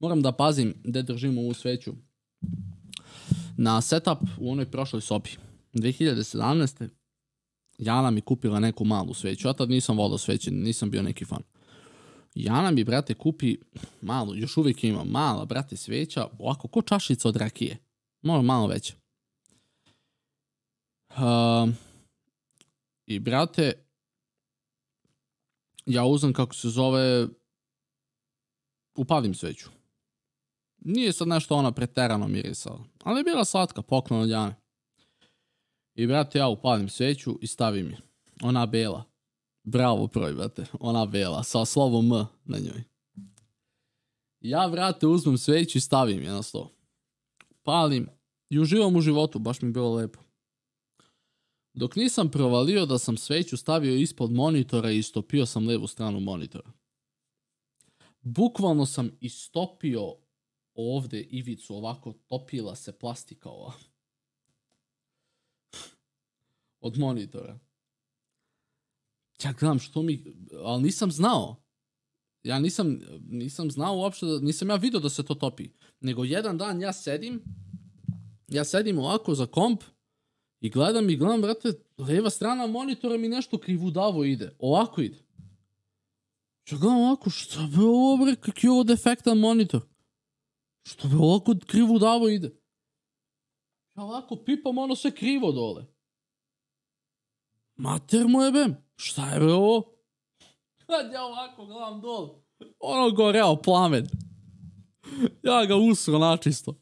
moram da pazim gdje držim ovu sveću. Na setup u onoj prošloj sobi, 2017. Jana mi kupila neku malu sveću, ja tad nisam volao sveće, nisam bio neki fan. Jana mi, brate, kupi malu, još uvijek ima mala, brate, sveća, ovako, ko čašica od rakije. Možda malo veća. Ehm, I, brate, ja uzem kako se zove, upalim sveću. Nije sad nešto ona preterano mirisala. ali je bila slatka poklon od Jane. I brate, ja upalim sveću i stavim je. Ona bela. Bravo proj, brate. Ona bela, sa slovom M na njoj. Ja, brate, uzmem sveću i stavim je na stol. Palim i uživam u životu, baš mi je bilo lepo. Dok nisam provalio da sam sveću stavio ispod monitora i istopio sam levu stranu monitora. Bukvalno sam istopio ovdje ivicu ovako topila se plastika ova. Od monitora. Ja gledam što mi, ali nisam znao. Ja nisam, nisam znao uopšte, nisam ja vidio da se to topi. Nego jedan dan ja sedim, ja sedim ovako za komp i gledam i gledam, brate, leva strana monitora mi nešto krivudavo ide. Ovako ide. Ja gledam ovako, šta bi ovo, bre, kak je ovo defektan monitor? Što bi ovako krivo davo ide? Ja ovako pipam, ono se krivo dole. Mater mu jebem, šta je be ovo? ja ovako gledam dole, ono goreo plamen. Ja ga usro načisto.